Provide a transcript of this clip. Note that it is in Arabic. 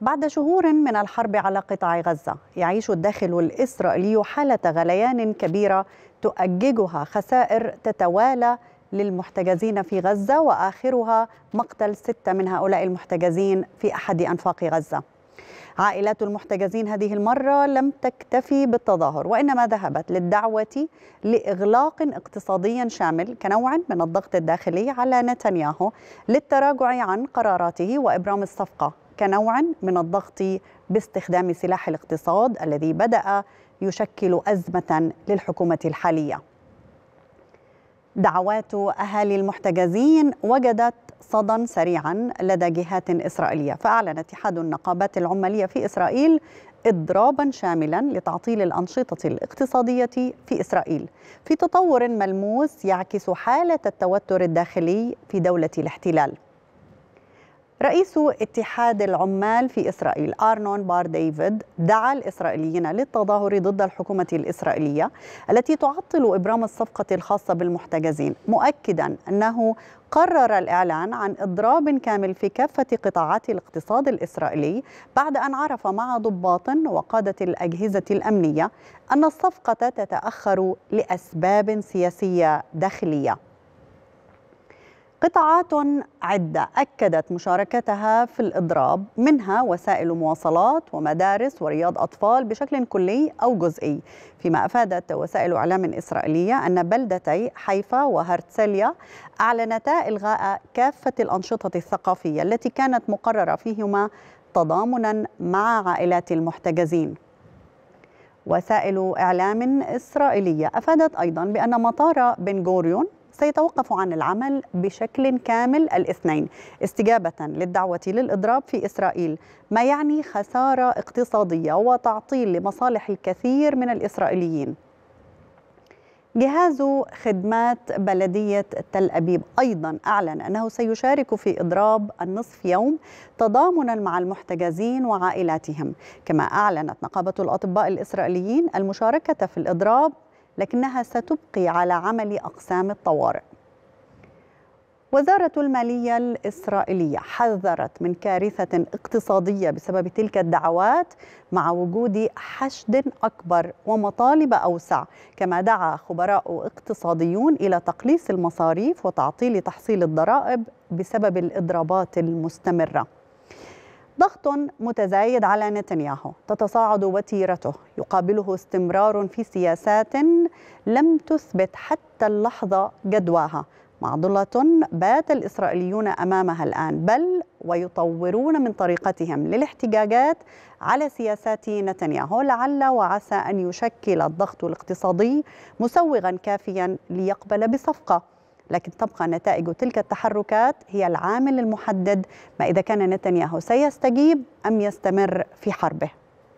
بعد شهور من الحرب على قطاع غزة يعيش الداخل الإسرائيلي حالة غليان كبيرة تؤججها خسائر تتوالى للمحتجزين في غزة وآخرها مقتل ستة من هؤلاء المحتجزين في أحد أنفاق غزة عائلات المحتجزين هذه المرة لم تكتفي بالتظاهر وإنما ذهبت للدعوة لإغلاق اقتصادي شامل كنوع من الضغط الداخلي على نتنياهو للتراجع عن قراراته وإبرام الصفقة كنوع من الضغط باستخدام سلاح الاقتصاد الذي بدأ يشكل أزمة للحكومة الحالية. دعوات أهالي المحتجزين وجدت صدى سريعا لدى جهات إسرائيلية فأعلن اتحاد النقابات العمالية في إسرائيل إضرابا شاملا لتعطيل الأنشطة الاقتصادية في إسرائيل في تطور ملموس يعكس حالة التوتر الداخلي في دولة الاحتلال رئيس اتحاد العمال في إسرائيل آرنون بار ديفيد دعا الإسرائيليين للتظاهر ضد الحكومة الإسرائيلية التي تعطل إبرام الصفقة الخاصة بالمحتجزين مؤكدا أنه قرر الإعلان عن إضراب كامل في كافة قطاعات الاقتصاد الإسرائيلي بعد أن عرف مع ضباط وقادة الأجهزة الأمنية أن الصفقة تتأخر لأسباب سياسية داخلية قطاعات عدة أكدت مشاركتها في الإضراب منها وسائل مواصلات ومدارس ورياض أطفال بشكل كلي أو جزئي فيما أفادت وسائل إعلام إسرائيلية أن بلدتي حيفا وهرتسليا أعلنتا إلغاء كافة الأنشطة الثقافية التي كانت مقررة فيهما تضامنا مع عائلات المحتجزين وسائل إعلام إسرائيلية أفادت أيضا بأن مطار بن غوريون سيتوقف عن العمل بشكل كامل الاثنين استجابة للدعوة للإضراب في إسرائيل ما يعني خسارة اقتصادية وتعطيل لمصالح الكثير من الإسرائيليين جهاز خدمات بلدية تل أبيب أيضا أعلن أنه سيشارك في إضراب النصف يوم تضامنا مع المحتجزين وعائلاتهم كما أعلنت نقابة الأطباء الإسرائيليين المشاركة في الإضراب لكنها ستبقي على عمل أقسام الطوارئ وزارة المالية الإسرائيلية حذرت من كارثة اقتصادية بسبب تلك الدعوات مع وجود حشد أكبر ومطالب أوسع كما دعا خبراء اقتصاديون إلى تقليص المصاريف وتعطيل تحصيل الضرائب بسبب الإضرابات المستمرة ضغط متزايد على نتنياهو تتصاعد وتيرته يقابله استمرار في سياسات لم تثبت حتى اللحظه جدواها معضله بات الاسرائيليون امامها الان بل ويطورون من طريقتهم للاحتجاجات على سياسات نتنياهو لعل وعسى ان يشكل الضغط الاقتصادي مسوغا كافيا ليقبل بصفقه لكن تبقى نتائج تلك التحركات هي العامل المحدد ما إذا كان نتنياهو سيستجيب أم يستمر في حربه